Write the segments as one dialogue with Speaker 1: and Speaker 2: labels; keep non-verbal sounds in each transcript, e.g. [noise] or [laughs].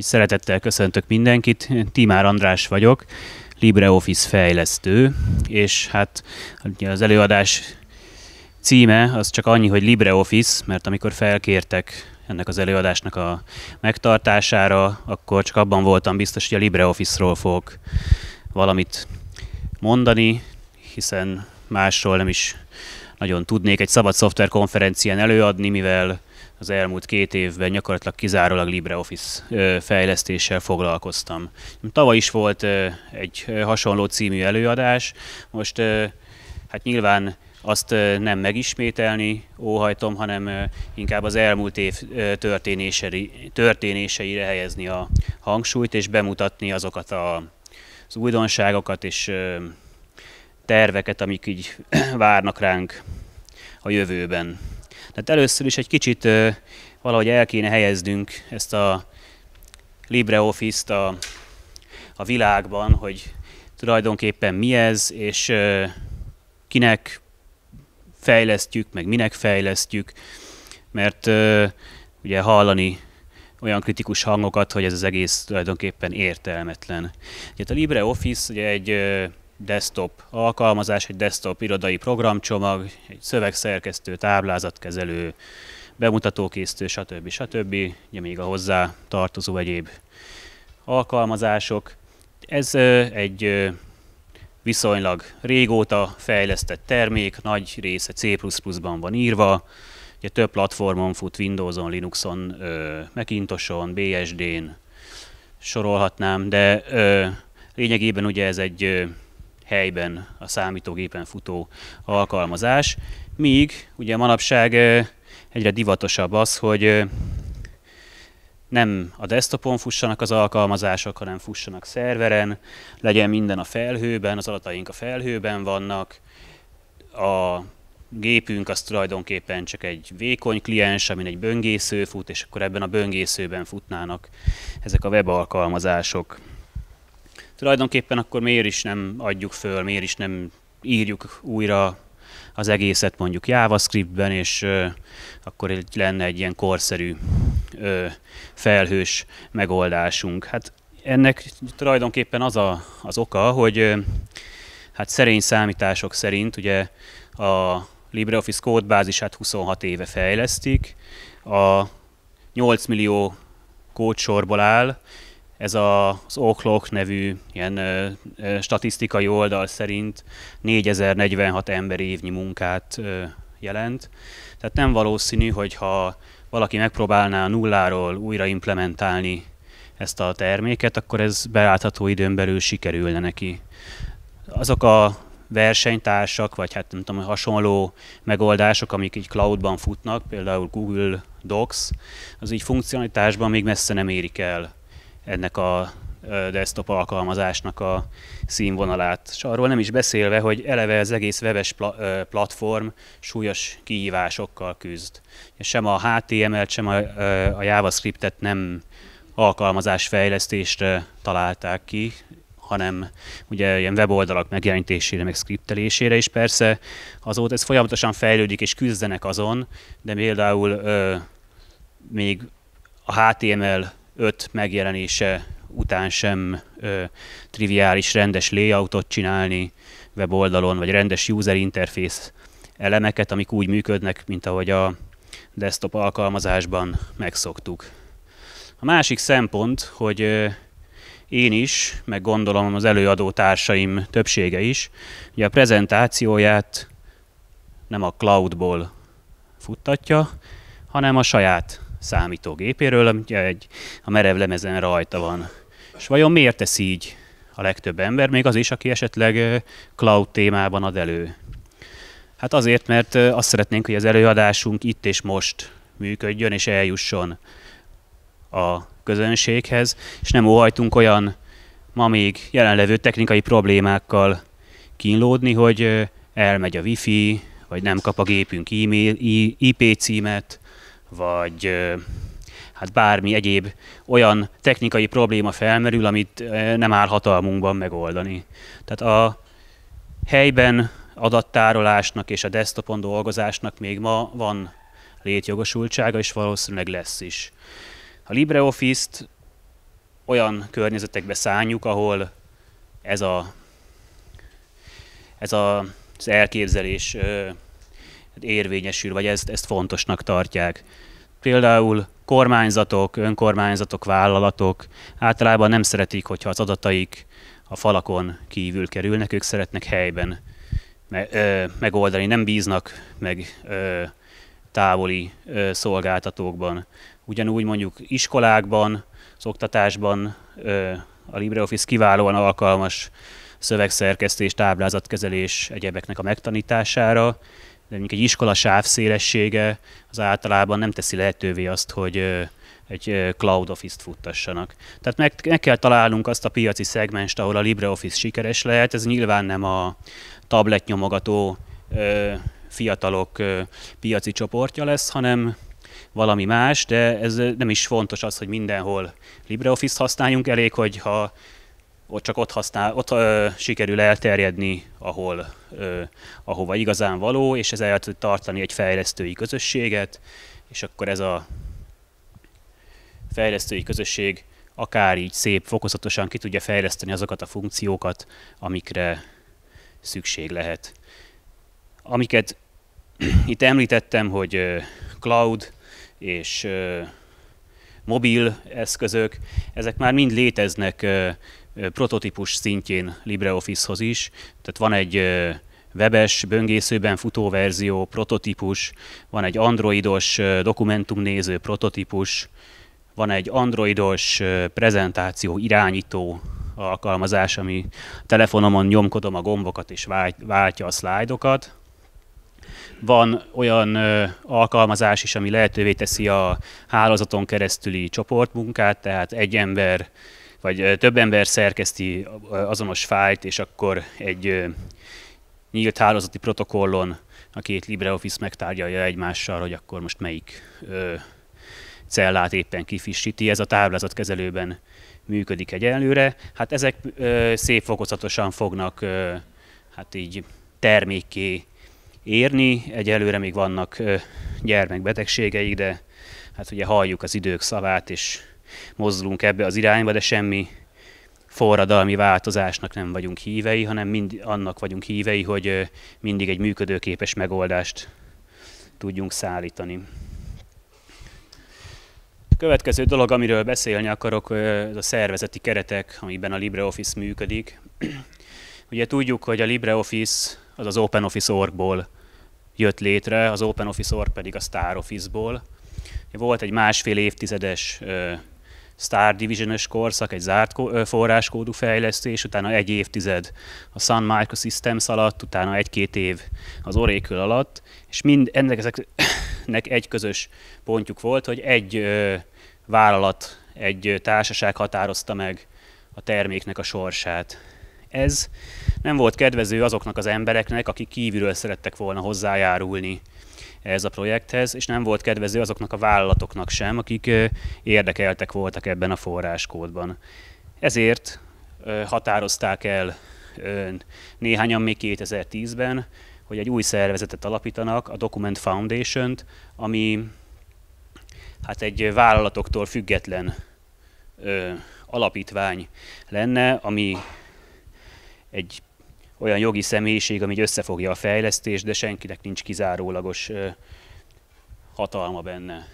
Speaker 1: és szeretettel köszöntök mindenkit. Timár András vagyok, LibreOffice fejlesztő, és hát az előadás címe az csak annyi, hogy LibreOffice, mert amikor felkértek ennek az előadásnak a megtartására, akkor csak abban voltam biztos, hogy a LibreOffice-ról fogok valamit mondani, hiszen másról nem is nagyon tudnék egy szabad szoftver konferencián előadni, mivel az elmúlt két évben gyakorlatilag kizárólag LibreOffice fejlesztéssel foglalkoztam. Tavaly is volt egy hasonló című előadás, most hát nyilván azt nem megismételni óhajtom, hanem inkább az elmúlt év történéseire helyezni a hangsúlyt, és bemutatni azokat a, az újdonságokat és terveket, amik így [clears throat] várnak ránk a jövőben. Tehát először is egy kicsit valahogy el kéne helyeznünk ezt a LibreOffice-t a, a világban, hogy tulajdonképpen mi ez, és kinek fejlesztjük, meg minek fejlesztjük, mert ugye hallani olyan kritikus hangokat, hogy ez az egész tulajdonképpen értelmetlen. Ugye hát a LibreOffice ugye egy desktop alkalmazás, egy desktop irodai programcsomag, egy szövegszerkesztő, táblázatkezelő, bemutatókészítő, stb. stb. Ugye még a hozzá tartozó egyéb alkalmazások. Ez egy viszonylag régóta fejlesztett termék, nagy része C++-ban van írva, ugye több platformon fut, Windowson, Linuxon, Macintoson, BSD-n, sorolhatnám, de lényegében ugye ez egy helyben a számítógépen futó alkalmazás, míg ugye manapság egyre divatosabb az, hogy nem a desktopon fussanak az alkalmazások, hanem fussanak szerveren, legyen minden a felhőben, az adataink a felhőben vannak, a gépünk az tulajdonképpen csak egy vékony kliens, amin egy böngésző fut, és akkor ebben a böngészőben futnának ezek a webalkalmazások tulajdonképpen akkor miért is nem adjuk föl, miért is nem írjuk újra az egészet mondjuk JavaScriptben, és ö, akkor lenne egy ilyen korszerű ö, felhős megoldásunk. Hát ennek tulajdonképpen az a, az oka, hogy ö, hát szerény számítások szerint ugye a LibreOffice kódbázisát 26 éve fejlesztik, a 8 millió kódsorból áll, ez a, az Oklok nevű ilyen ö, ö, statisztikai oldal szerint 4046 ember évnyi munkát ö, jelent. Tehát nem valószínű, hogyha valaki megpróbálná nulláról újra implementálni ezt a terméket, akkor ez belátható időn belül sikerülne neki. Azok a versenytársak, vagy hát nem tudom, hasonló megoldások, amik így cloudban futnak, például Google Docs, az így funkcionalitásban még messze nem érik el ennek a desktop alkalmazásnak a színvonalát. És arról nem is beszélve, hogy eleve az egész webes pla- platform súlyos kihívásokkal küzd. És sem a HTML-t, sem a, a JavaScript-et nem alkalmazásfejlesztésre találták ki, hanem ugye ilyen weboldalak megjelenítésére, meg skriptelésére is persze. Azóta ez folyamatosan fejlődik és küzdenek azon, de például ö, még a HTML öt megjelenése után sem ö, triviális rendes layoutot csinálni weboldalon, vagy rendes user interface elemeket, amik úgy működnek, mint ahogy a desktop alkalmazásban megszoktuk. A másik szempont, hogy én is, meg gondolom az előadó társaim többsége is, ugye a prezentációját nem a cloudból futtatja, hanem a saját számítógépéről, ami egy, a merev lemezen rajta van. És vajon miért tesz így a legtöbb ember, még az is, aki esetleg cloud témában ad elő? Hát azért, mert azt szeretnénk, hogy az előadásunk itt és most működjön és eljusson a közönséghez, és nem óhajtunk olyan ma még jelenlevő technikai problémákkal kínlódni, hogy elmegy a wifi, vagy nem kap a gépünk e-mail, IP címet, vagy hát bármi egyéb olyan technikai probléma felmerül, amit nem áll hatalmunkban megoldani. Tehát a helyben adattárolásnak és a desktopon dolgozásnak még ma van létjogosultsága, és valószínűleg lesz is. A LibreOffice-t olyan környezetekbe szálljuk, ahol ez a, ez a, az elképzelés Hát érvényesül, vagy ezt, ezt fontosnak tartják. Például kormányzatok, önkormányzatok, vállalatok általában nem szeretik, hogyha az adataik a falakon kívül kerülnek, ők szeretnek helyben me- ö, megoldani, nem bíznak meg ö, távoli ö, szolgáltatókban. Ugyanúgy mondjuk iskolákban, az oktatásban ö, a LibreOffice kiválóan alkalmas szövegszerkesztés, táblázatkezelés egyebeknek a megtanítására, de mondjuk egy iskola sávszélessége az általában nem teszi lehetővé azt, hogy egy cloud office-t futtassanak. Tehát meg, meg kell találnunk azt a piaci szegmest, ahol a LibreOffice sikeres lehet. Ez nyilván nem a tabletnyomogató fiatalok piaci csoportja lesz, hanem valami más, de ez nem is fontos az, hogy mindenhol LibreOffice-t használjunk, elég, hogyha ott csak ott, használ, ott ö, sikerül elterjedni, ahol, ö, ahova igazán való, és ez el tud tartani egy fejlesztői közösséget, és akkor ez a fejlesztői közösség akár így szép, fokozatosan ki tudja fejleszteni azokat a funkciókat, amikre szükség lehet. Amiket [clears throat] itt említettem, hogy cloud és mobil eszközök, ezek már mind léteznek prototípus szintjén LibreOffice-hoz is. Tehát van egy webes, böngészőben futó verzió, prototípus, van egy androidos dokumentumnéző prototípus, van egy androidos prezentáció irányító alkalmazás, ami telefonomon nyomkodom a gombokat és váltja a szlájdokat. Van olyan alkalmazás is, ami lehetővé teszi a hálózaton keresztüli csoportmunkát, tehát egy ember vagy több ember szerkeszti azonos fájt, és akkor egy nyílt hálózati protokollon a két LibreOffice megtárgyalja egymással, hogy akkor most melyik cellát éppen kifissíti. Ez a kezelőben működik egyelőre. Hát ezek szép fokozatosan fognak hát így termékké érni. Egyelőre még vannak gyermekbetegségeik, de hát ugye halljuk az idők szavát, és mozdulunk ebbe az irányba, de semmi forradalmi változásnak nem vagyunk hívei, hanem mind annak vagyunk hívei, hogy mindig egy működőképes megoldást tudjunk szállítani. A következő dolog, amiről beszélni akarok, ez a szervezeti keretek, amiben a LibreOffice működik. [clears throat] Ugye tudjuk, hogy a LibreOffice az az OpenOffice.org-ból jött létre, az OpenOffice.org pedig a StarOffice-ból. Volt egy másfél évtizedes Star division korszak, egy zárt forráskódú fejlesztés, utána egy évtized a Sun Microsystems alatt, utána egy-két év az Oracle alatt, és mind ennek ezeknek egy közös pontjuk volt, hogy egy vállalat, egy társaság határozta meg a terméknek a sorsát. Ez nem volt kedvező azoknak az embereknek, akik kívülről szerettek volna hozzájárulni ehhez a projekthez, és nem volt kedvező azoknak a vállalatoknak sem, akik érdekeltek voltak ebben a forráskódban. Ezért határozták el néhányan még 2010-ben, hogy egy új szervezetet alapítanak, a Document Foundation-t, ami hát egy vállalatoktól független ö, alapítvány lenne, ami egy olyan jogi személyiség, ami összefogja a fejlesztést, de senkinek nincs kizárólagos hatalma benne.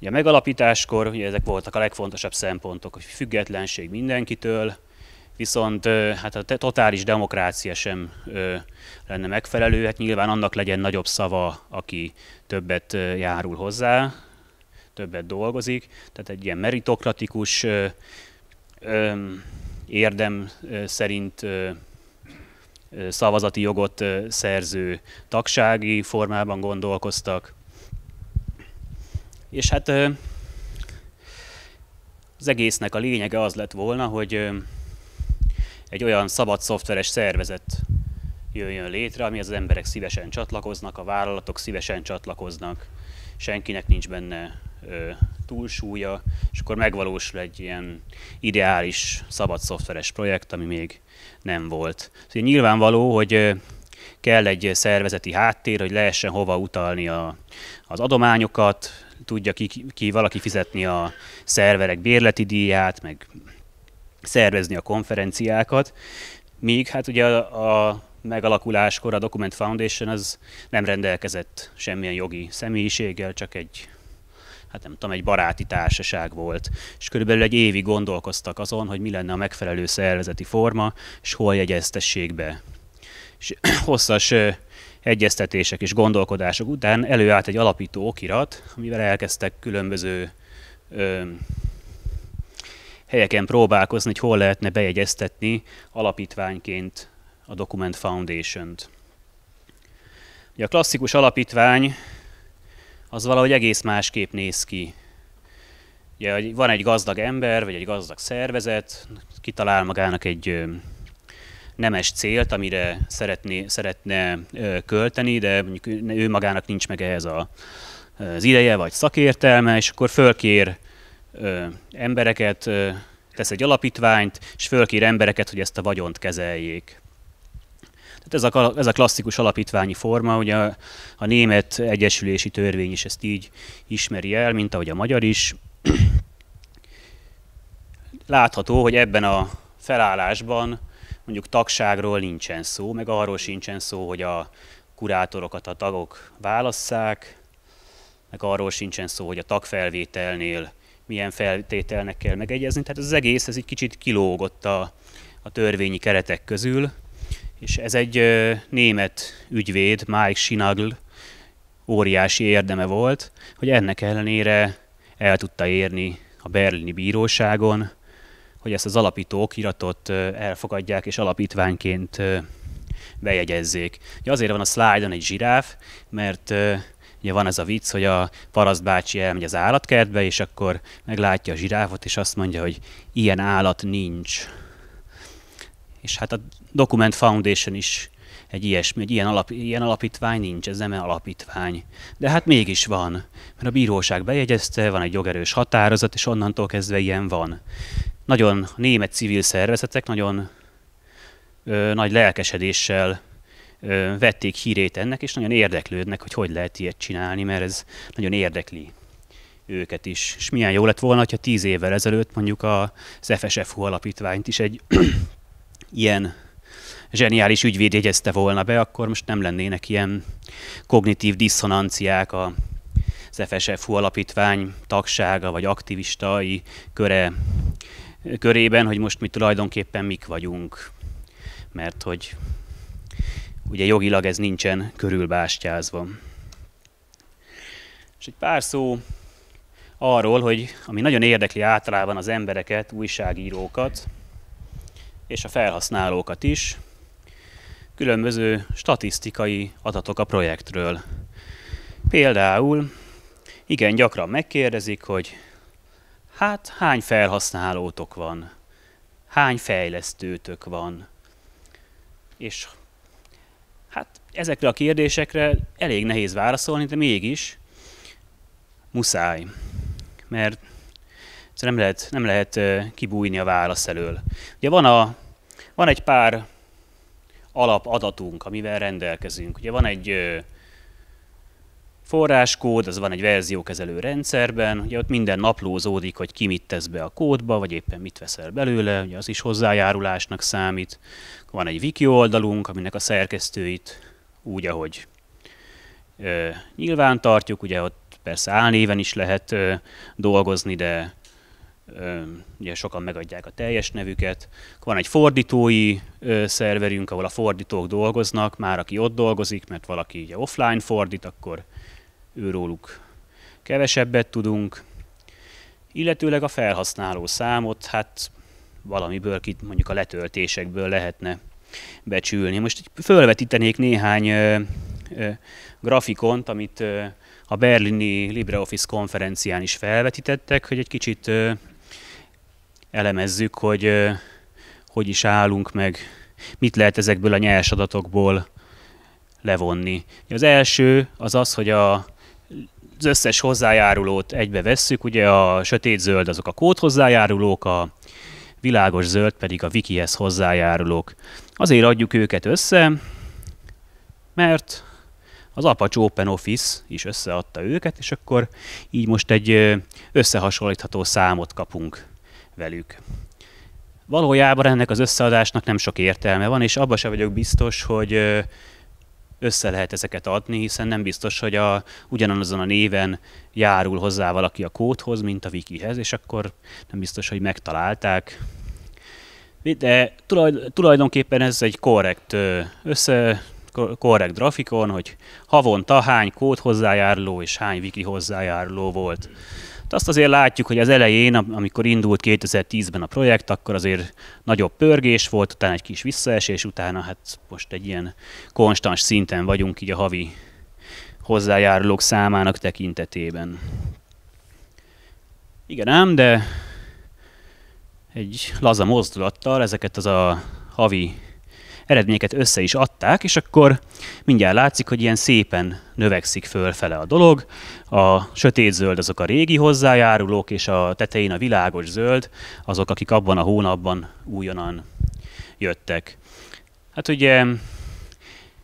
Speaker 1: a megalapításkor ugye ezek voltak a legfontosabb szempontok, hogy függetlenség mindenkitől, viszont hát a totális demokrácia sem lenne megfelelő, hát nyilván annak legyen nagyobb szava, aki többet járul hozzá, többet dolgozik, tehát egy ilyen meritokratikus érdem szerint szavazati jogot szerző tagsági formában gondolkoztak. És hát az egésznek a lényege az lett volna, hogy egy olyan szabad szoftveres szervezet jöjjön létre, ami az emberek szívesen csatlakoznak, a vállalatok szívesen csatlakoznak, senkinek nincs benne túlsúlya, és akkor megvalósul egy ilyen ideális, szabad szoftveres projekt, ami még nem volt. Szóval nyilvánvaló, hogy kell egy szervezeti háttér, hogy lehessen hova utalni a, az adományokat, tudja ki, ki valaki fizetni a szerverek bérleti díját, meg szervezni a konferenciákat, míg hát ugye a, a megalakuláskor a Document Foundation az nem rendelkezett semmilyen jogi személyiséggel, csak egy hát nem tudom, egy baráti társaság volt, és körülbelül egy évig gondolkoztak azon, hogy mi lenne a megfelelő szervezeti forma, és hol jegyeztessék be. És [clears throat] hosszas egyeztetések és gondolkodások után előállt egy alapító okirat, amivel elkezdtek különböző ö, helyeken próbálkozni, hogy hol lehetne bejegyeztetni alapítványként a Document Foundation-t. Ugye a klasszikus alapítvány az valahogy egész másképp néz ki. Ugye, van egy gazdag ember, vagy egy gazdag szervezet, kitalál magának egy nemes célt, amire szeretné, szeretne költeni, de mondjuk ő magának nincs meg ehhez a, az ideje, vagy szakértelme, és akkor fölkér embereket, tesz egy alapítványt, és fölkér embereket, hogy ezt a vagyont kezeljék. Hát ez, a, ez a klasszikus alapítványi forma, ugye a, a német egyesülési törvény is ezt így ismeri el, mint ahogy a magyar is. [clears throat] Látható, hogy ebben a felállásban mondjuk tagságról nincsen szó, meg arról sincsen szó, hogy a kurátorokat a tagok válasszák, meg arról sincsen szó, hogy a tagfelvételnél milyen feltételnek kell megegyezni. Tehát az egész, ez egy kicsit kilógott a, a törvényi keretek közül és ez egy német ügyvéd, Mike Sinagl óriási érdeme volt, hogy ennek ellenére el tudta érni a berlini bíróságon, hogy ezt az alapítók iratot elfogadják és alapítványként bejegyezzék. Ugye azért van a szlájdon egy zsiráf, mert ugye van ez a vicc, hogy a paraszt bácsi elmegy az állatkertbe, és akkor meglátja a zsiráfot, és azt mondja, hogy ilyen állat nincs. És hát a Document Foundation is egy ilyesmi, egy ilyen, alap, ilyen alapítvány nincs, ez nem alapítvány. De hát mégis van, mert a bíróság bejegyezte, van egy jogerős határozat, és onnantól kezdve ilyen van. Nagyon német civil szervezetek nagyon ö, nagy lelkesedéssel ö, vették hírét ennek, és nagyon érdeklődnek, hogy hogy lehet ilyet csinálni, mert ez nagyon érdekli őket is. És milyen jó lett volna, ha tíz évvel ezelőtt mondjuk az FSFU alapítványt is egy ilyen zseniális ügyvéd jegyezte volna be, akkor most nem lennének ilyen kognitív diszonanciák a az FSFU alapítvány tagsága vagy aktivistai köre, körében, hogy most mi tulajdonképpen mik vagyunk. Mert hogy ugye jogilag ez nincsen körülbástyázva. És egy pár szó arról, hogy ami nagyon érdekli általában az embereket, újságírókat, és a felhasználókat is, különböző statisztikai adatok a projektről. Például igen gyakran megkérdezik, hogy hát hány felhasználótok van, hány fejlesztőtök van, és hát ezekre a kérdésekre elég nehéz válaszolni, de mégis muszáj, mert Szóval nem lehet, nem lehet kibújni a válasz elől. Ugye van, a, van egy pár alapadatunk, amivel rendelkezünk. Ugye van egy forráskód, az van egy verziókezelő rendszerben, ugye ott minden naplózódik, hogy ki mit tesz be a kódba, vagy éppen mit veszel belőle, ugye az is hozzájárulásnak számít. Van egy wiki oldalunk, aminek a szerkesztőit úgy, ahogy ö, nyilván tartjuk, ugye ott persze álnéven is lehet ö, dolgozni, de ugye sokan megadják a teljes nevüket. Van egy fordítói szerverünk, ahol a fordítók dolgoznak, már aki ott dolgozik, mert valaki ugye offline fordít, akkor őróluk kevesebbet tudunk. Illetőleg a felhasználó számot, hát valamiből, kit mondjuk a letöltésekből lehetne becsülni. Most fölvetítenék néhány ö, ö, grafikont, amit ö, a berlini LibreOffice konferencián is felvetítettek, hogy egy kicsit elemezzük, hogy hogy is állunk meg, mit lehet ezekből a nyers adatokból levonni. Az első az az, hogy a az összes hozzájárulót egybe vesszük, ugye a sötét zöld azok a kód hozzájárulók, a világos zöld pedig a wikihez hozzájárulók. Azért adjuk őket össze, mert az Apache Open Office is összeadta őket, és akkor így most egy összehasonlítható számot kapunk velük. Valójában ennek az összeadásnak nem sok értelme van, és abba sem vagyok biztos, hogy össze lehet ezeket adni, hiszen nem biztos, hogy a, ugyanazon a néven járul hozzá valaki a kódhoz, mint a wikihez, és akkor nem biztos, hogy megtalálták. De tulajdonképpen ez egy korrekt össze, korrekt grafikon, hogy havonta hány kód hozzájáruló és hány wiki hozzájáruló volt. De hát azt azért látjuk, hogy az elején, amikor indult 2010-ben a projekt, akkor azért nagyobb pörgés volt, utána egy kis visszaesés, utána hát most egy ilyen konstans szinten vagyunk így a havi hozzájárulók számának tekintetében. Igen ám, de egy laza mozdulattal ezeket az a havi eredményeket össze is adták, és akkor mindjárt látszik, hogy ilyen szépen növekszik fölfele a dolog. A zöld azok a régi hozzájárulók, és a tetején a világos zöld azok, akik abban a hónapban újonnan jöttek. Hát ugye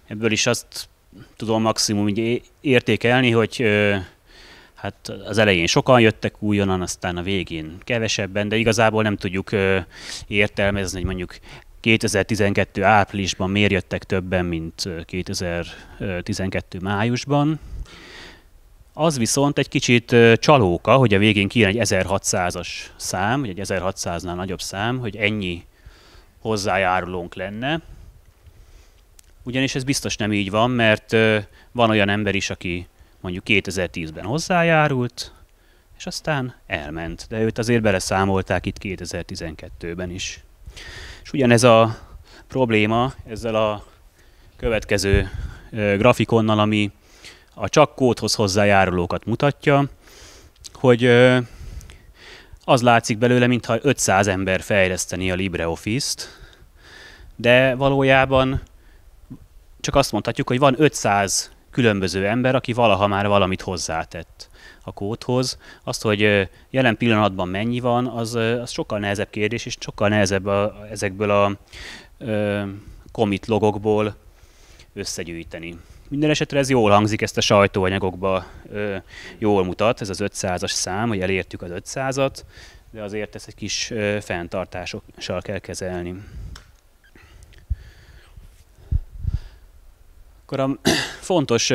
Speaker 1: ebből is azt tudom maximum értékelni, hogy hát az elején sokan jöttek újonnan, aztán a végén kevesebben, de igazából nem tudjuk értelmezni, hogy mondjuk 2012 áprilisban miért jöttek többen, mint 2012 májusban. Az viszont egy kicsit csalóka, hogy a végén kijön egy 1600-as szám, vagy egy 1600-nál nagyobb szám, hogy ennyi hozzájárulónk lenne. Ugyanis ez biztos nem így van, mert van olyan ember is, aki mondjuk 2010-ben hozzájárult, és aztán elment. De őt azért beleszámolták itt 2012-ben is. És ugyanez a probléma ezzel a következő grafikonnal, ami a csak kódhoz hozzájárulókat mutatja, hogy az látszik belőle, mintha 500 ember fejleszteni a LibreOffice-t, de valójában csak azt mondhatjuk, hogy van 500 különböző ember, aki valaha már valamit hozzátett a kódhoz. Azt, hogy jelen pillanatban mennyi van, az, az sokkal nehezebb kérdés, és sokkal nehezebb a, ezekből a ö, commit logokból összegyűjteni. Minden esetre ez jól hangzik, ezt a sajtóanyagokba ö, jól mutat, ez az 500-as szám, hogy elértük az 500-at, de azért ezt egy kis ö, fenntartásokkal kell kezelni. Akkor a [coughs] fontos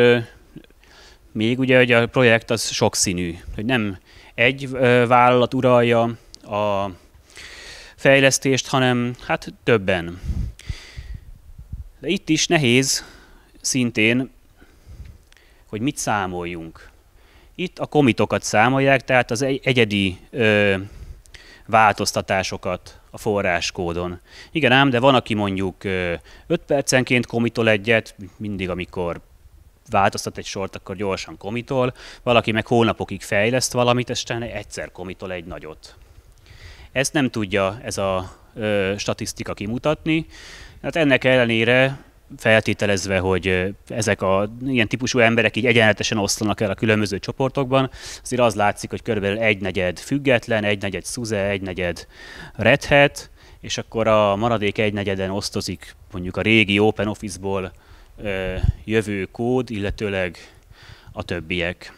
Speaker 1: még ugye hogy a projekt az sokszínű, hogy nem egy vállalat uralja a fejlesztést, hanem hát többen. De itt is nehéz szintén, hogy mit számoljunk. Itt a komitokat számolják, tehát az egyedi ö, változtatásokat a forráskódon. Igen ám, de van, aki mondjuk 5 percenként komitol egyet, mindig, amikor változtat egy sort, akkor gyorsan komitol, valaki meg hónapokig fejleszt valamit, aztán egyszer komitol egy nagyot. Ezt nem tudja ez a ö, statisztika kimutatni. Hát ennek ellenére feltételezve, hogy ezek a ilyen típusú emberek így egyenletesen oszlanak el a különböző csoportokban, azért az látszik, hogy körülbelül egy negyed független, egy negyed szuze, egy negyed redhet, és akkor a maradék egy negyeden osztozik mondjuk a régi Open Office-ból jövő kód, illetőleg a többiek,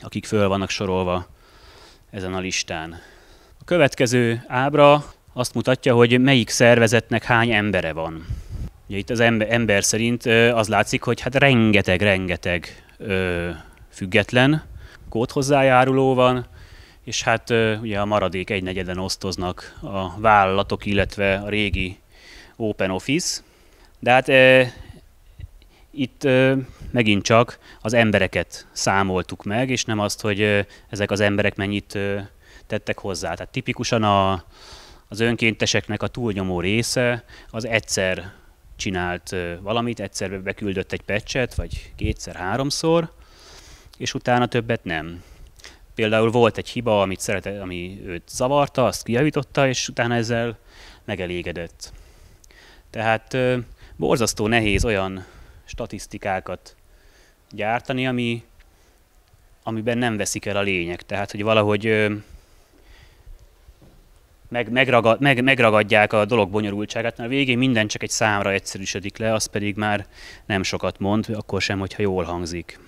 Speaker 1: akik föl vannak sorolva ezen a listán. A következő ábra azt mutatja, hogy melyik szervezetnek hány embere van. Ugye itt az ember, szerint az látszik, hogy hát rengeteg-rengeteg független kód hozzájáruló van, és hát ugye a maradék egynegyeden osztoznak a vállalatok, illetve a régi Open Office. De hát itt ö, megint csak az embereket számoltuk meg, és nem azt, hogy ö, ezek az emberek mennyit ö, tettek hozzá. Tehát tipikusan a, az önkénteseknek a túlnyomó része az egyszer csinált valamit, egyszer beküldött egy pecset, vagy kétszer-háromszor, és utána többet nem. Például volt egy hiba, amit szerete, ami őt zavarta, azt kijavította, és utána ezzel megelégedett. Tehát borzasztó nehéz olyan statisztikákat gyártani, ami, amiben nem veszik el a lényeg. Tehát, hogy valahogy meg, megragad, meg, megragadják a dolog bonyolultságát, mert a végén minden csak egy számra egyszerűsödik le, az pedig már nem sokat mond, akkor sem, hogyha jól hangzik.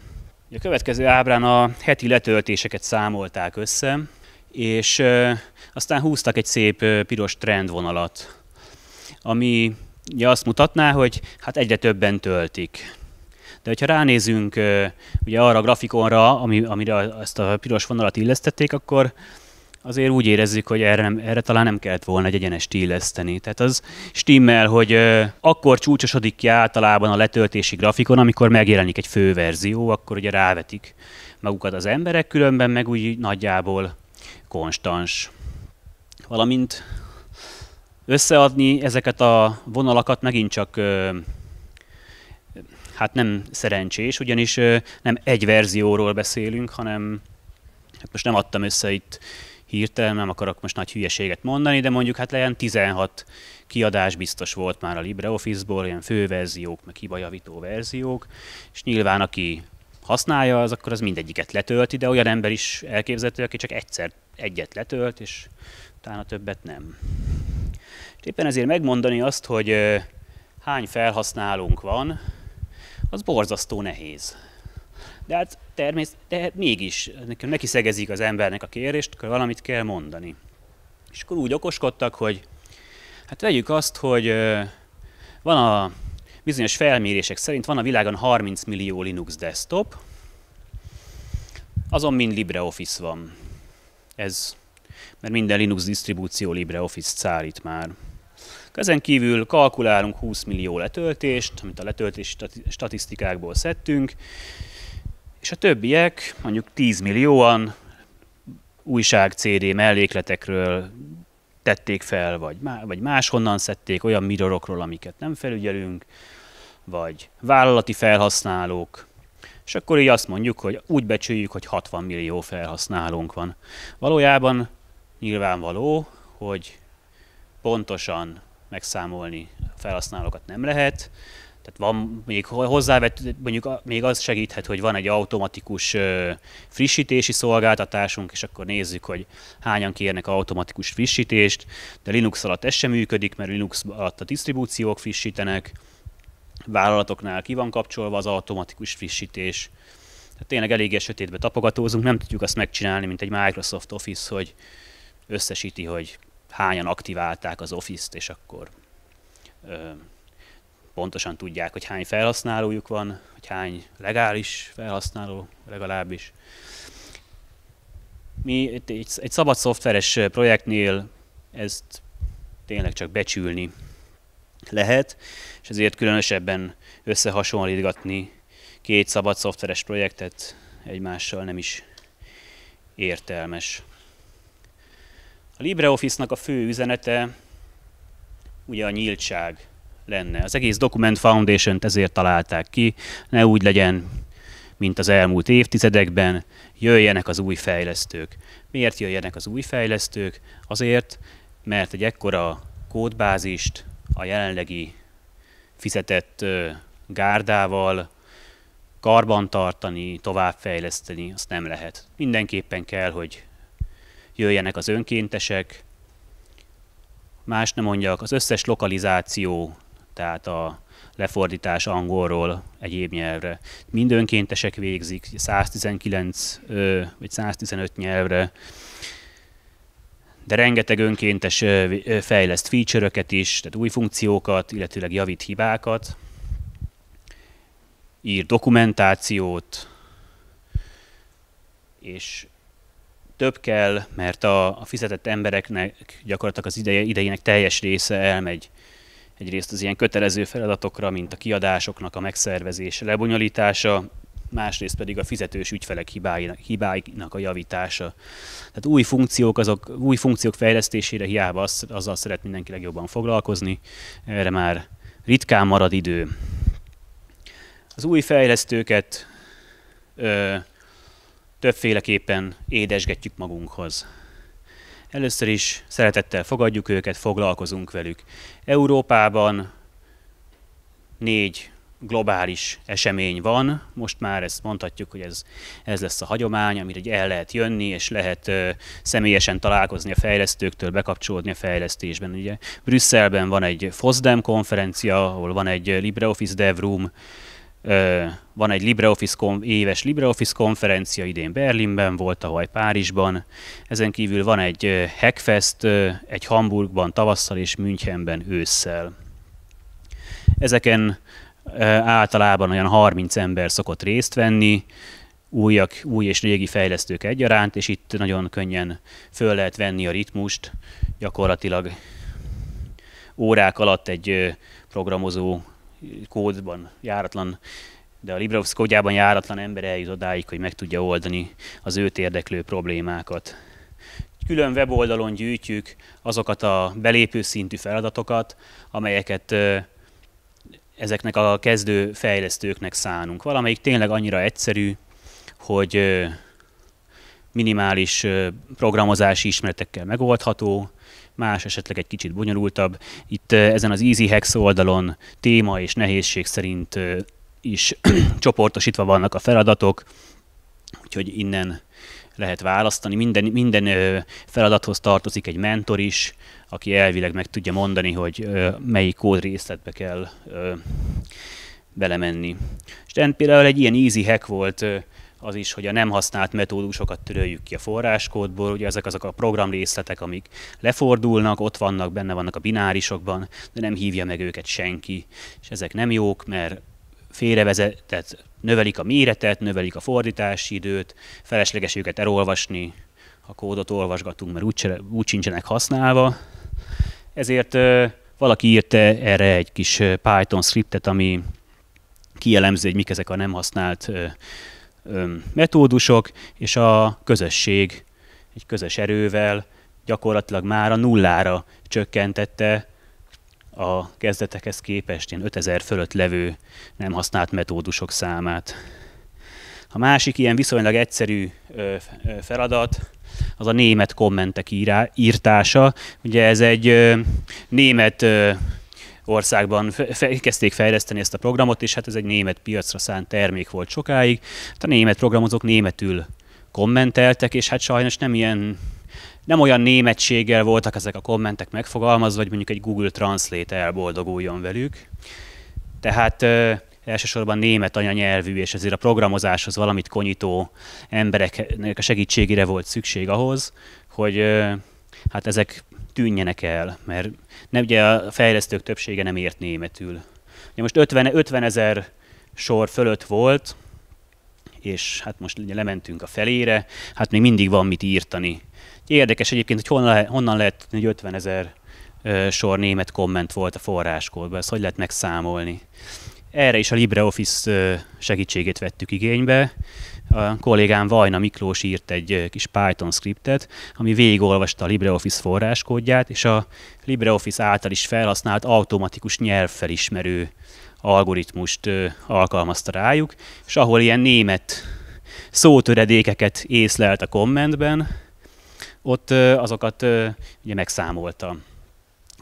Speaker 1: A következő ábrán a heti letöltéseket számolták össze, és aztán húztak egy szép piros trendvonalat, ami ugye azt mutatná, hogy hát egyre többen töltik. De hogyha ránézünk ugye arra a grafikonra, ami, amire ezt a piros vonalat illesztették, akkor azért úgy érezzük, hogy erre, nem, erre talán nem kellett volna egy egyenest illeszteni. Tehát az stimmel, hogy akkor csúcsosodik ki általában a letöltési grafikon, amikor megjelenik egy fő verzió, akkor ugye rávetik magukat az emberek, különben meg úgy nagyjából konstans. Valamint összeadni ezeket a vonalakat megint csak hát nem szerencsés, ugyanis nem egy verzióról beszélünk, hanem hát most nem adtam össze itt hirtelen, nem akarok most nagy hülyeséget mondani, de mondjuk hát legyen 16 kiadás biztos volt már a LibreOffice-ból, ilyen főverziók, meg hibajavító verziók, és nyilván aki használja, az akkor az mindegyiket letölti, de olyan ember is elképzelhető, aki csak egyszer egyet letölt, és utána többet nem. Éppen ezért megmondani azt, hogy hány felhasználónk van, az borzasztó nehéz. De hát természetesen hát mégis neki szegezik az embernek a kérést, akkor valamit kell mondani. És akkor úgy okoskodtak, hogy hát vegyük azt, hogy van a bizonyos felmérések szerint van a világon 30 millió Linux desktop, azon mind LibreOffice van. Ez, mert minden Linux disztribúció LibreOffice szállít már. Ezen kívül kalkulálunk 20 millió letöltést, amit a letöltési statisztikákból szedtünk, és a többiek, mondjuk 10 millióan újság CD mellékletekről tették fel, vagy, má, vagy máshonnan szedték, olyan mirrorokról, amiket nem felügyelünk, vagy vállalati felhasználók, és akkor így azt mondjuk, hogy úgy becsüljük, hogy 60 millió felhasználónk van. Valójában nyilvánvaló, hogy pontosan megszámolni a felhasználókat nem lehet. Tehát van, még hozzávet, mondjuk még az segíthet, hogy van egy automatikus frissítési szolgáltatásunk, és akkor nézzük, hogy hányan kérnek automatikus frissítést, de Linux alatt ez sem működik, mert Linux alatt a disztribúciók frissítenek, vállalatoknál ki van kapcsolva az automatikus frissítés. Tehát tényleg eléggé sötétbe tapogatózunk, nem tudjuk azt megcsinálni, mint egy Microsoft Office, hogy összesíti, hogy hányan aktiválták az Office-t, és akkor ö, pontosan tudják, hogy hány felhasználójuk van, hogy hány legális felhasználó legalábbis. Mi egy, egy szabad szoftveres projektnél ezt tényleg csak becsülni lehet, és ezért különösebben összehasonlítgatni két szabad szoftveres projektet egymással nem is értelmes. LibreOffice-nak a fő üzenete ugye a nyíltság lenne. Az egész Document foundation ezért találták ki, ne úgy legyen, mint az elmúlt évtizedekben, jöjjenek az új fejlesztők. Miért jöjjenek az új fejlesztők? Azért, mert egy ekkora kódbázist a jelenlegi fizetett gárdával karbantartani, továbbfejleszteni, azt nem lehet. Mindenképpen kell, hogy jöjjenek az önkéntesek. Más nem mondjak, az összes lokalizáció, tehát a lefordítás angolról egyéb nyelvre. Mind önkéntesek végzik 119 vagy 115 nyelvre, de rengeteg önkéntes fejleszt feature-öket is, tehát új funkciókat, illetőleg javít hibákat, ír dokumentációt, és több kell, mert a, a fizetett embereknek gyakorlatilag az ideje, idejének teljes része elmegy egyrészt az ilyen kötelező feladatokra, mint a kiadásoknak a megszervezése, lebonyolítása, másrészt pedig a fizetős ügyfelek hibáinak, hibáinak a javítása. Tehát új funkciók, azok, új funkciók fejlesztésére hiába az, azzal szeret mindenki legjobban foglalkozni, erre már ritkán marad idő. Az új fejlesztőket ö, többféleképpen édesgetjük magunkhoz. Először is szeretettel fogadjuk őket, foglalkozunk velük. Európában négy globális esemény van, most már ezt mondhatjuk, hogy ez, ez lesz a hagyomány, amire egy el lehet jönni, és lehet ö, személyesen találkozni a fejlesztőktől, bekapcsolódni a fejlesztésben. Ugye Brüsszelben van egy FOSDEM konferencia, ahol van egy LibreOffice Dev Room, van egy LibreOffice éves LibreOffice konferencia, idén Berlinben volt, tavaly Párizsban. Ezen kívül van egy Hackfest, egy Hamburgban tavasszal és Münchenben ősszel. Ezeken általában olyan 30 ember szokott részt venni, újak, új és régi fejlesztők egyaránt, és itt nagyon könnyen föl lehet venni a ritmust, gyakorlatilag órák alatt egy programozó kódban járatlan, de a LibreOffice kódjában járatlan ember eljut odáig, hogy meg tudja oldani az őt érdeklő problémákat. Külön weboldalon gyűjtjük azokat a belépő szintű feladatokat, amelyeket ezeknek a kezdő fejlesztőknek szánunk. Valamelyik tényleg annyira egyszerű, hogy minimális programozási ismeretekkel megoldható, más esetleg egy kicsit bonyolultabb. Itt ezen az Easy Hex oldalon téma és nehézség szerint is [clears throat] csoportosítva vannak a feladatok, úgyhogy innen lehet választani. Minden, minden feladathoz tartozik egy mentor is, aki elvileg meg tudja mondani, hogy melyik kód részletbe kell belemenni. És például egy ilyen easy hack volt az is, hogy a nem használt metódusokat töröljük ki a forráskódból, ugye ezek azok a programrészletek, amik lefordulnak, ott vannak, benne vannak a binárisokban, de nem hívja meg őket senki, és ezek nem jók, mert félrevezetett, növelik a méretet, növelik a fordítási időt, felesleges őket elolvasni, a kódot olvasgatunk, mert úgy, úgy sincsenek használva. Ezért valaki írt erre egy kis Python scriptet, ami kielemzi, hogy mik ezek a nem használt metódusok, és a közösség egy közös erővel gyakorlatilag már a nullára csökkentette a kezdetekhez képest ilyen 5000 fölött levő nem használt metódusok számát. A másik ilyen viszonylag egyszerű feladat az a német kommentek írtása. Ugye ez egy német országban fe, kezdték fejleszteni ezt a programot, és hát ez egy német piacra szánt termék volt sokáig. Hát a német programozók németül kommenteltek, és hát sajnos nem ilyen nem olyan németséggel voltak ezek a kommentek megfogalmazva, hogy mondjuk egy Google Translate elboldoguljon velük. Tehát ö, elsősorban német anyanyelvű, és ezért a programozáshoz valamit konyító embereknek a segítségére volt szükség ahhoz, hogy ö, hát ezek tűnjenek el, mert ne, ugye a fejlesztők többsége nem ért németül. Ugye most 50, 50 ezer sor fölött volt, és hát most ugye lementünk a felére, hát még mindig van mit írtani. Érdekes egyébként, hogy honnan, honnan lehet hogy 50 ezer sor német komment volt a forráskódban, ezt hogy lehet megszámolni. Erre is a LibreOffice segítségét vettük igénybe. A kollégám Vajna Miklós írt egy kis Python scriptet, ami végigolvasta a LibreOffice forráskódját, és a LibreOffice által is felhasznált automatikus nyelvfelismerő algoritmust alkalmazta rájuk, és ahol ilyen német szótöredékeket észlelt a kommentben, ott azokat ugye megszámoltam.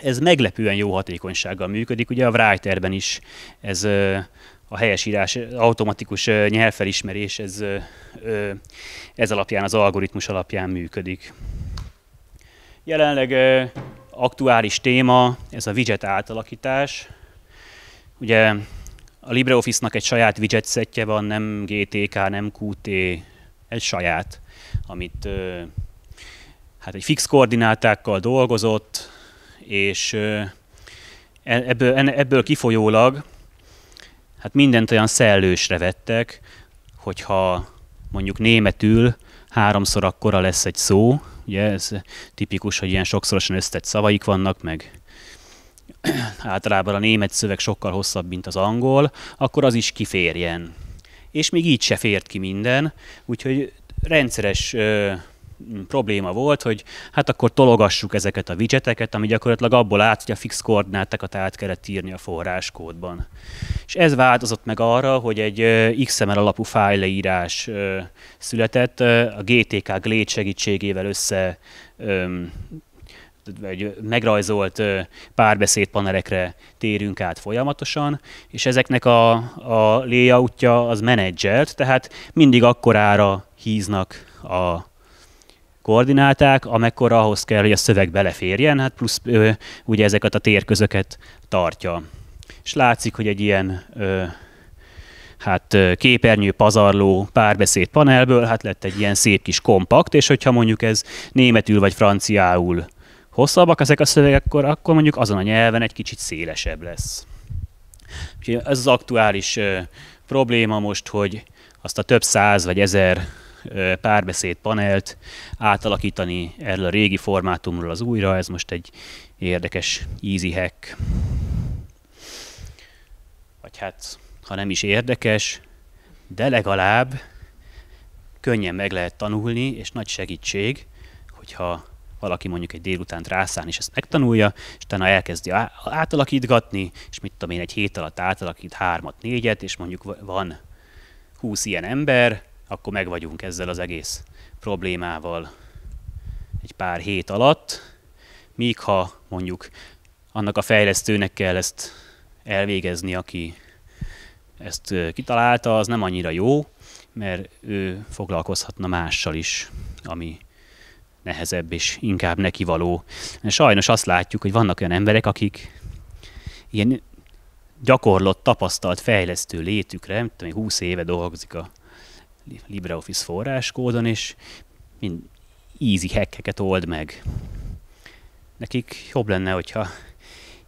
Speaker 1: Ez meglepően jó hatékonysággal működik, ugye a Writerben is ez a helyesírás, automatikus nyelvfelismerés, ez, ez alapján, az algoritmus alapján működik. Jelenleg aktuális téma, ez a widget átalakítás. Ugye a LibreOffice-nak egy saját widget szettje van, nem GTK, nem QT, egy saját, amit hát egy fix koordinátákkal dolgozott, és e, ebből, ebből kifolyólag hát mindent olyan szellősre vettek, hogyha mondjuk németül háromszor akkora lesz egy szó, ugye ez tipikus, hogy ilyen sokszorosan összetett szavaik vannak, meg [clears throat] általában a német szöveg sokkal hosszabb, mint az angol, akkor az is kiférjen. És még így se fért ki minden, úgyhogy rendszeres probléma volt, hogy hát akkor tologassuk ezeket a widgeteket, ami gyakorlatilag abból állt, hogy a fix koordinátákat át kellett írni a forráskódban. És ez változott meg arra, hogy egy XML alapú fájleírás született, a GTK Glade segítségével össze vagy megrajzolt párbeszédpanelekre térünk át folyamatosan, és ezeknek a, a layoutja az menedzselt, tehát mindig akkorára híznak a koordinálták, amekkora ahhoz kell, hogy a szöveg beleférjen, hát plusz ö, ugye ezeket a térközöket tartja. És látszik, hogy egy ilyen ö, hát képernyő, pazarló, párbeszéd panelből, hát lett egy ilyen szép kis kompakt, és hogyha mondjuk ez németül vagy franciául hosszabbak ezek a szövegek, akkor, akkor mondjuk azon a nyelven egy kicsit szélesebb lesz. Úgyhogy ez az aktuális ö, probléma most, hogy azt a több száz vagy ezer párbeszéd panelt átalakítani erről a régi formátumról az újra, ez most egy érdekes easy hack. Vagy hát, ha nem is érdekes, de legalább könnyen meg lehet tanulni, és nagy segítség, hogyha valaki mondjuk egy délutánt rászán, és ezt megtanulja, és utána elkezdi átalakítgatni, és mit tudom én, egy hét alatt átalakít hármat, négyet, és mondjuk van 20 ilyen ember, akkor meg vagyunk ezzel az egész problémával egy pár hét alatt, míg ha mondjuk annak a fejlesztőnek kell ezt elvégezni, aki ezt kitalálta, az nem annyira jó, mert ő foglalkozhatna mással is, ami nehezebb és inkább neki való. Sajnos azt látjuk, hogy vannak olyan emberek, akik ilyen gyakorlott, tapasztalt fejlesztő létükre, nem tudom, 20 éve dolgozik a LibreOffice forráskódon, és mind easy hackeket old meg. Nekik jobb lenne, hogyha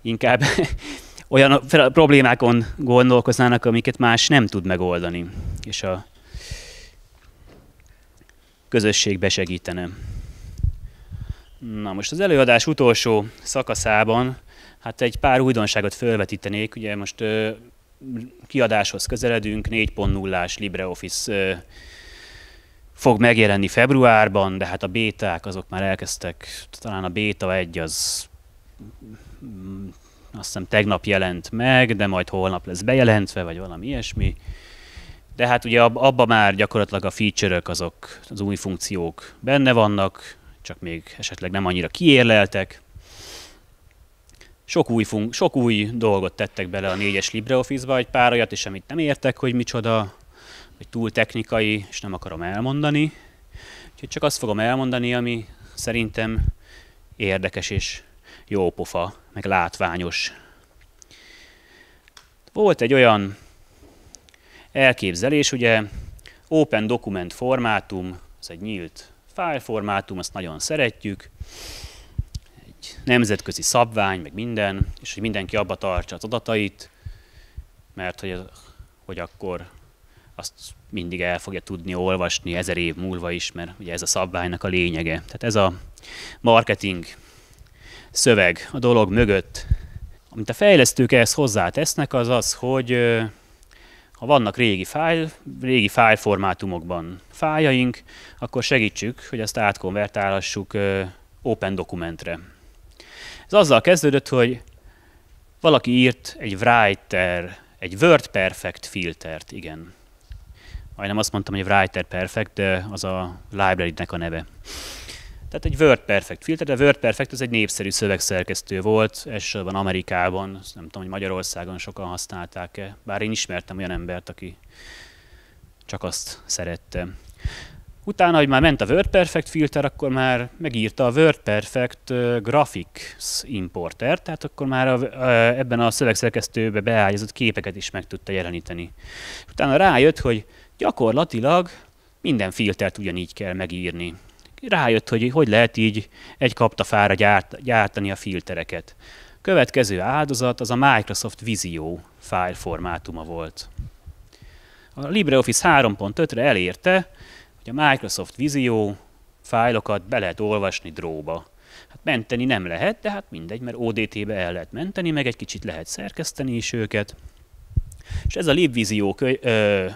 Speaker 1: inkább [laughs] olyan problémákon gondolkoznának, amiket más nem tud megoldani, és a közösségbe segítene. Na most az előadás utolsó szakaszában hát egy pár újdonságot felvetítenék. Ugye most kiadáshoz közeledünk, 40 as LibreOffice fog megjelenni februárban, de hát a béták azok már elkezdtek, talán a béta egy az mm, azt hiszem tegnap jelent meg, de majd holnap lesz bejelentve, vagy valami ilyesmi. De hát ugye abba már gyakorlatilag a feature azok az új funkciók benne vannak, csak még esetleg nem annyira kiérleltek sok új, fun- sok új dolgot tettek bele a négyes LibreOffice-ba, egy pár olyat, és amit nem értek, hogy micsoda, hogy túl technikai, és nem akarom elmondani. Úgyhogy csak azt fogom elmondani, ami szerintem érdekes és jó pofa, meg látványos. Volt egy olyan elképzelés, ugye Open Document formátum, ez egy nyílt file formátum, azt nagyon szeretjük, nemzetközi szabvány, meg minden, és hogy mindenki abba tartsa az adatait, mert hogy, hogy akkor azt mindig el fogja tudni olvasni ezer év múlva is, mert ugye ez a szabványnak a lényege. Tehát ez a marketing szöveg a dolog mögött. Amit a fejlesztők ehhez hozzátesznek, az az, hogy ha vannak régi fájl, régi fájlformátumokban fájaink, akkor segítsük, hogy azt átkonvertálhassuk open dokumentre az azzal kezdődött, hogy valaki írt egy writer, egy Word Perfect filtert, igen. Majdnem azt mondtam, hogy Writer Perfect, de az a library-nek a neve. Tehát egy Word Perfect filter, de Word Perfect az egy népszerű szövegszerkesztő volt, elsősorban Amerikában, nem tudom, hogy Magyarországon sokan használták-e, bár én ismertem olyan embert, aki csak azt szerette. Utána, hogy már ment a WordPerfect filter, akkor már megírta a WordPerfect Graphics importer, tehát akkor már a, ebben a szövegszerkesztőbe beágyazott képeket is meg tudta jeleníteni. Utána rájött, hogy gyakorlatilag minden filtert ugyanígy kell megírni. Rájött, hogy hogy lehet így egy kaptafára gyárt, gyártani a filtereket. Következő áldozat az a Microsoft Visio file formátuma volt. A LibreOffice 3.5-re elérte, hogy a Microsoft Visio fájlokat be lehet olvasni dróba. Hát menteni nem lehet, de hát mindegy, mert ODT-be el lehet menteni, meg egy kicsit lehet szerkeszteni is őket. És ez a LibVisio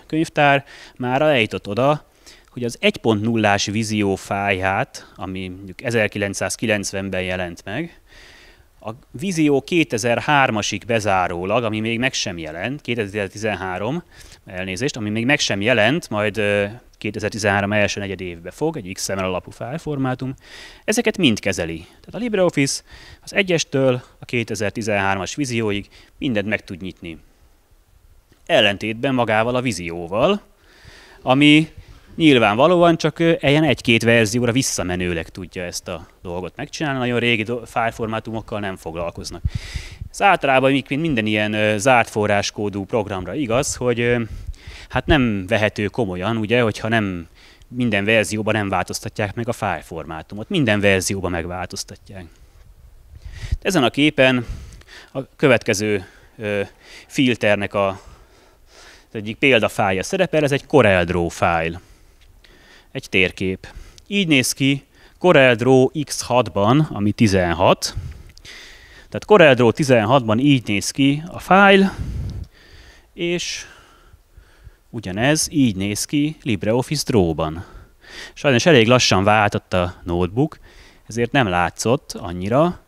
Speaker 1: könyvtár már eljutott oda, hogy az 1.0-ás vizió fájhát, ami mondjuk 1990-ben jelent meg, a vizió 2003-asig bezárólag, ami még meg sem jelent, 2013, elnézést, ami még meg sem jelent, majd 2013 első negyed évbe fog, egy XML alapú fájlformátum, ezeket mind kezeli. Tehát a LibreOffice az 1-estől a 2013-as vízióig mindent meg tud nyitni. Ellentétben magával a vízióval, ami nyilvánvalóan csak ilyen egy-két verzióra visszamenőleg tudja ezt a dolgot megcsinálni, nagyon régi fájlformátumokkal nem foglalkoznak. Ez általában mint minden ilyen zárt forráskódú programra igaz, hogy hát nem vehető komolyan, ugye, hogyha nem minden verzióban nem változtatják meg a fájlformátumot. Minden verzióban megváltoztatják. Ezen a képen a következő ö, filternek a, az egyik példafája szerepel, ez egy CorelDRAW fájl. Egy térkép. Így néz ki CorelDRAW X6-ban, ami 16. Tehát CorelDRAW 16-ban így néz ki a fájl, és Ugyanez így néz ki LibreOffice Draw-ban. Sajnos elég lassan váltott a notebook, ezért nem látszott annyira,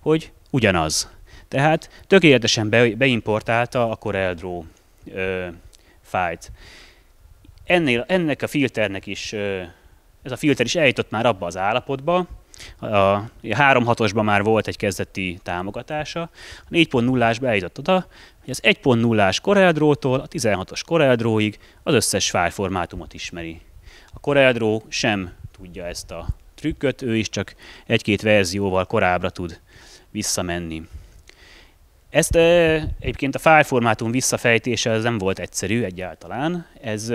Speaker 1: hogy ugyanaz. Tehát tökéletesen be, beimportálta a Corel Draw ö, fájt. Ennél, ennek a filternek is, ö, ez a filter is eljutott már abba az állapotba, a 3.6-osban már volt egy kezdeti támogatása, a 40 as beállított oda, hogy az 10 as CorelDRAW-tól a 16-os CorelDRAW-ig az összes fájlformátumot ismeri. A CorelDRAW sem tudja ezt a trükköt, ő is csak egy-két verzióval korábbra tud visszamenni. Ezt egyébként a fájlformátum visszafejtése az nem volt egyszerű egyáltalán. Ez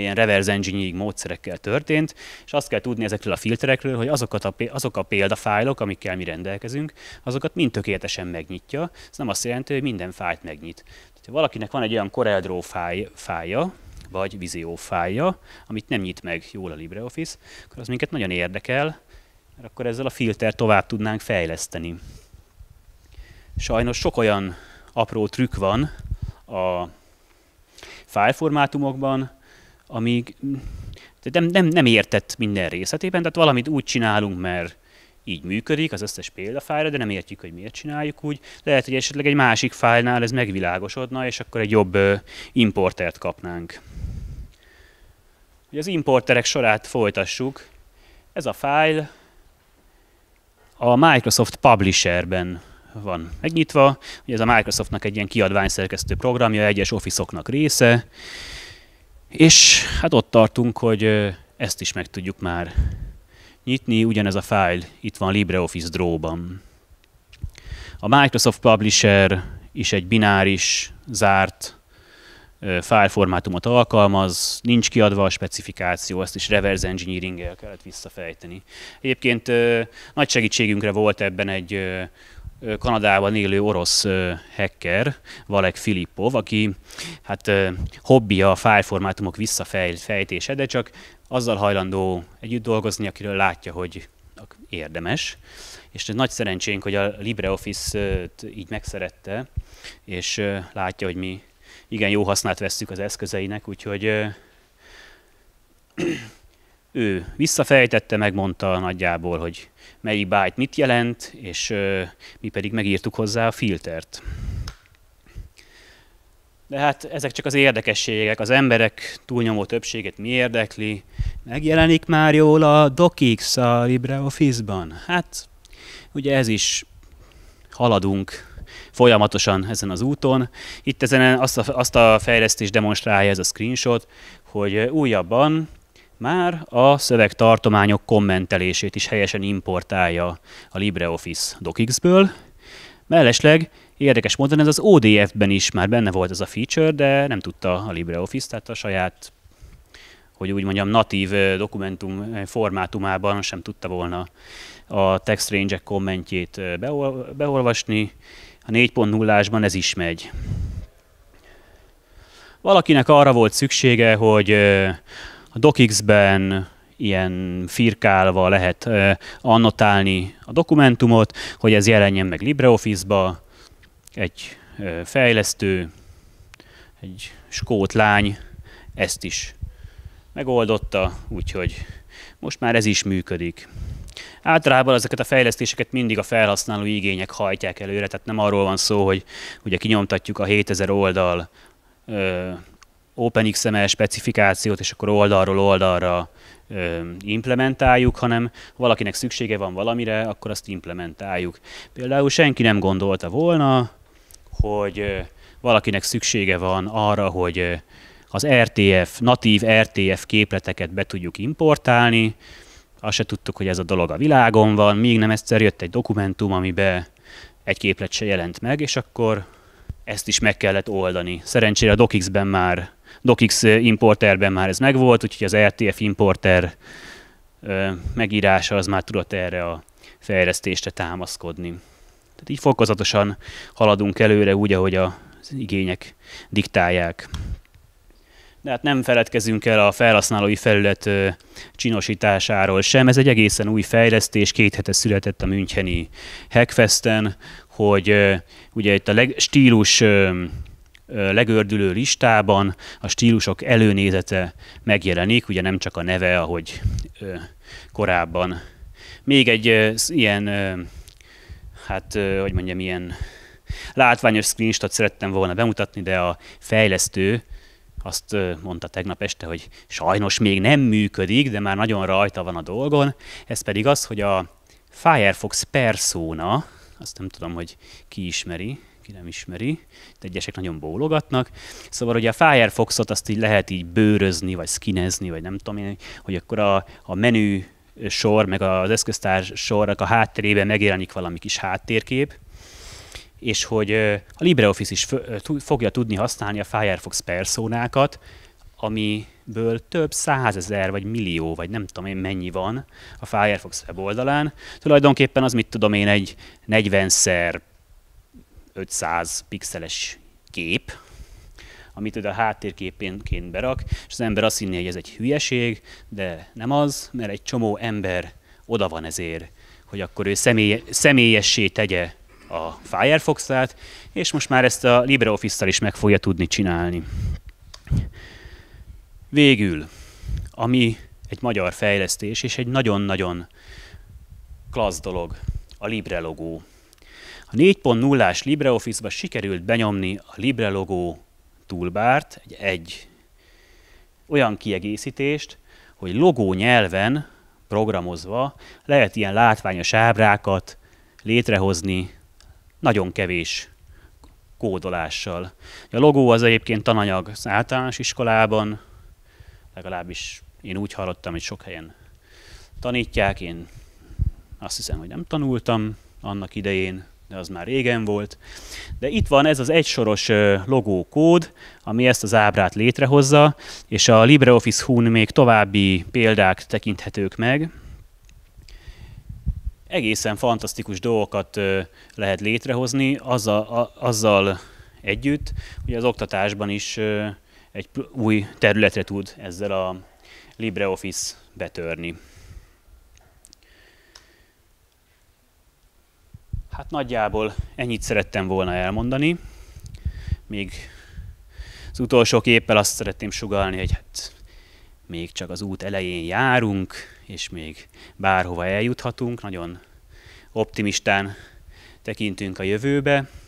Speaker 1: ilyen reverse engineering módszerekkel történt, és azt kell tudni ezekről a filterekről, hogy azokat a, azok a példafájlok, amikkel mi rendelkezünk, azokat mind tökéletesen megnyitja. Ez nem azt jelenti, hogy minden fájt megnyit. Tehát, ha valakinek van egy olyan CorelDRAW fáj, fája, vagy Visio fájja, amit nem nyit meg jól a LibreOffice, akkor az minket nagyon érdekel, mert akkor ezzel a filter tovább tudnánk fejleszteni. Sajnos sok olyan apró trükk van a fájlformátumokban, amíg nem, nem, nem értett minden részletében, tehát valamit úgy csinálunk, mert így működik az összes példafájra, de nem értjük, hogy miért csináljuk úgy. Lehet, hogy esetleg egy másik fájlnál ez megvilágosodna, és akkor egy jobb importert kapnánk. Hogy az importerek sorát folytassuk. Ez a fájl a Microsoft Publisherben van megnyitva. Ugye ez a Microsoftnak egy ilyen kiadványszerkesztő programja, egyes office része és hát ott tartunk, hogy ezt is meg tudjuk már nyitni, ugyanez a fájl itt van LibreOffice Draw-ban. A Microsoft Publisher is egy bináris, zárt fájlformátumot alkalmaz, nincs kiadva a specifikáció, ezt is reverse engineering-el kellett visszafejteni. Egyébként nagy segítségünkre volt ebben egy Kanadában élő orosz hacker, Valek Filippov, aki hát hobbija a fájlformátumok visszafejtése, de csak azzal hajlandó együtt dolgozni, akiről látja, hogy érdemes. És nagy szerencsénk, hogy a LibreOffice-t így megszerette, és látja, hogy mi igen jó hasznát vesszük az eszközeinek, úgyhogy ő visszafejtette, megmondta nagyjából, hogy melyik byte mit jelent, és mi pedig megírtuk hozzá a filtert. De hát ezek csak az érdekességek, az emberek túlnyomó többségét mi érdekli. Megjelenik már jól a DocX a LibreOffice-ban. Hát ugye ez is haladunk folyamatosan ezen az úton. Itt ezen azt a, azt a fejlesztést demonstrálja ez a screenshot, hogy újabban már a szövegtartományok kommentelését is helyesen importálja a LibreOffice DocX-ből. Mellesleg érdekes módon ez az ODF-ben is már benne volt ez a feature, de nem tudta a LibreOffice, tehát a saját hogy úgy mondjam, natív dokumentum formátumában sem tudta volna a text range kommentjét beol beolvasni. A 4.0-ásban ez is megy. Valakinek arra volt szüksége, hogy a DocX-ben ilyen firkálva lehet annotálni a dokumentumot, hogy ez jelenjen meg LibreOffice-ba, egy fejlesztő, egy skót lány ezt is megoldotta, úgyhogy most már ez is működik. Általában ezeket a fejlesztéseket mindig a felhasználó igények hajtják előre, tehát nem arról van szó, hogy ugye kinyomtatjuk a 7000 oldal OpenXML specifikációt, és akkor oldalról oldalra implementáljuk, hanem valakinek szüksége van valamire, akkor azt implementáljuk. Például senki nem gondolta volna, hogy valakinek szüksége van arra, hogy az RTF, natív RTF képleteket be tudjuk importálni, azt se tudtuk, hogy ez a dolog a világon van, még nem egyszer jött egy dokumentum, amiben egy képlet se jelent meg, és akkor ezt is meg kellett oldani. Szerencsére a DocX-ben már DocX importerben már ez megvolt, úgyhogy az RTF importer megírása az már tudott erre a fejlesztésre támaszkodni. Tehát így fokozatosan haladunk előre úgy, ahogy az igények diktálják. De hát nem feledkezünk el a felhasználói felület csinosításáról sem. Ez egy egészen új fejlesztés, két hete született a Müncheni Hackfesten, hogy ugye itt a leg, stílus legördülő listában a stílusok előnézete megjelenik, ugye nem csak a neve, ahogy korábban. Még egy ilyen, hát hogy mondjam, ilyen látványos screenshotot szerettem volna bemutatni, de a fejlesztő azt mondta tegnap este, hogy sajnos még nem működik, de már nagyon rajta van a dolgon. Ez pedig az, hogy a Firefox Persona, azt nem tudom, hogy ki ismeri, aki nem ismeri. Itt egyesek nagyon bólogatnak. Szóval ugye a Firefoxot azt így lehet így bőrözni, vagy skinezni, vagy nem tudom én, hogy akkor a, a menü sor, meg az eszköztár sornak a háttérében megjelenik valami kis háttérkép, és hogy a LibreOffice is fogja tudni használni a Firefox perszónákat, amiből több százezer, vagy millió, vagy nem tudom én mennyi van a Firefox weboldalán. Tulajdonképpen az, mit tudom én, egy 40-szer 500 pixeles kép, amit a háttérképénként berak, és az ember azt hinné, hogy ez egy hülyeség, de nem az, mert egy csomó ember oda van ezért, hogy akkor ő személy, személyessé tegye a Firefox-át, és most már ezt a LibreOffice-tal is meg fogja tudni csinálni. Végül, ami egy magyar fejlesztés, és egy nagyon-nagyon klassz dolog, a Libre logó. 4.0-ás LibreOffice-ba sikerült benyomni a Libre logó toolbárt, egy, egy olyan kiegészítést, hogy logó nyelven programozva lehet ilyen látványos ábrákat létrehozni nagyon kevés kódolással. A logó az egyébként tananyag az általános iskolában, legalábbis én úgy hallottam, hogy sok helyen tanítják, én azt hiszem, hogy nem tanultam annak idején, de az már régen volt. De itt van ez az egysoros logókód, ami ezt az ábrát létrehozza, és a LibreOffice Hun még további példák tekinthetők meg. Egészen fantasztikus dolgokat lehet létrehozni azzal, azzal együtt, hogy az oktatásban is egy új területre tud ezzel a LibreOffice betörni. Hát nagyjából ennyit szerettem volna elmondani. Még az utolsó képpel azt szeretném sugalni, hogy hát még csak az út elején járunk, és még bárhova eljuthatunk. Nagyon optimistán tekintünk a jövőbe.